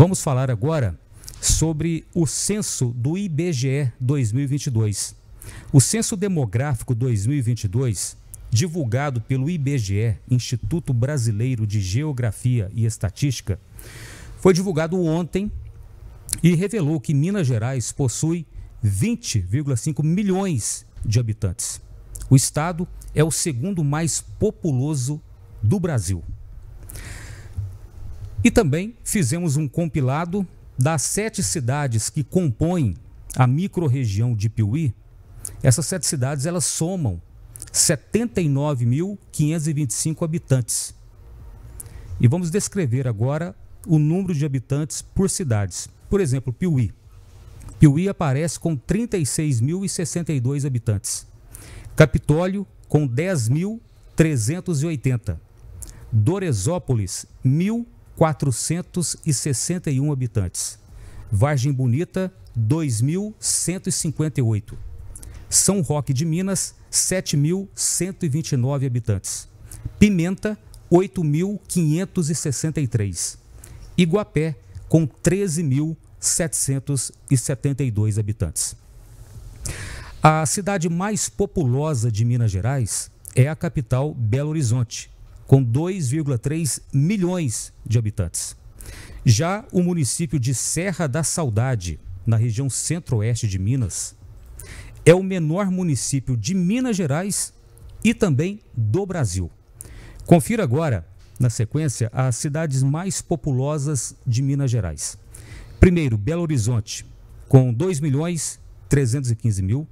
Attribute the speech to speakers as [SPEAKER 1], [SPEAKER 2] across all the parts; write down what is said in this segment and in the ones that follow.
[SPEAKER 1] Vamos falar agora sobre o censo do IBGE 2022. O censo demográfico 2022, divulgado pelo IBGE, Instituto Brasileiro de Geografia e Estatística, foi divulgado ontem e revelou que Minas Gerais possui 20,5 milhões de habitantes. O estado é o segundo mais populoso do Brasil. E também fizemos um compilado das sete cidades que compõem a microrregião de Piuí. Essas sete cidades elas somam 79.525 habitantes. E vamos descrever agora o número de habitantes por cidades. Por exemplo, Piuí. Piuí aparece com 36.062 habitantes. Capitólio com 10.380. Doresópolis, 1.000 461 habitantes. Vargem Bonita, 2.158. São Roque de Minas, 7.129 habitantes. Pimenta, 8.563. Iguapé, com 13.772 habitantes. A cidade mais populosa de Minas Gerais é a capital Belo Horizonte, com 2,3 milhões de habitantes. Já o município de Serra da Saudade, na região centro-oeste de Minas, é o menor município de Minas Gerais e também do Brasil. Confira agora, na sequência, as cidades mais populosas de Minas Gerais. Primeiro, Belo Horizonte, com 2 milhões 315 mil.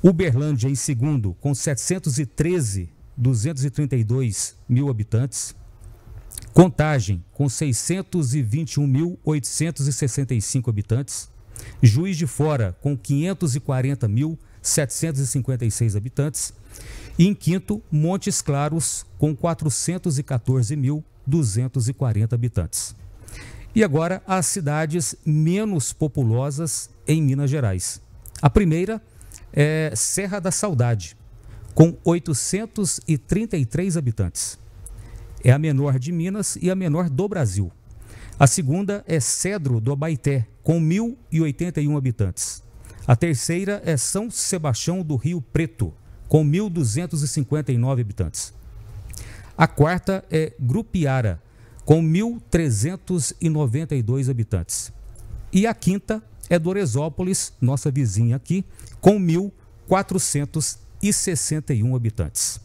[SPEAKER 1] Uberlândia em segundo, com 713 232 mil habitantes. Contagem, com 621.865 habitantes. Juiz de Fora, com 540.756 habitantes. E em quinto, Montes Claros, com 414.240 habitantes. E agora, as cidades menos populosas em Minas Gerais. A primeira é Serra da Saudade, com 833 habitantes. É a menor de Minas e a menor do Brasil. A segunda é Cedro do Abaeté, com 1.081 habitantes. A terceira é São Sebastião do Rio Preto, com 1.259 habitantes. A quarta é Grupiara, com 1.392 habitantes. E a quinta é Doresópolis, nossa vizinha aqui, com 1.430 e 61 habitantes.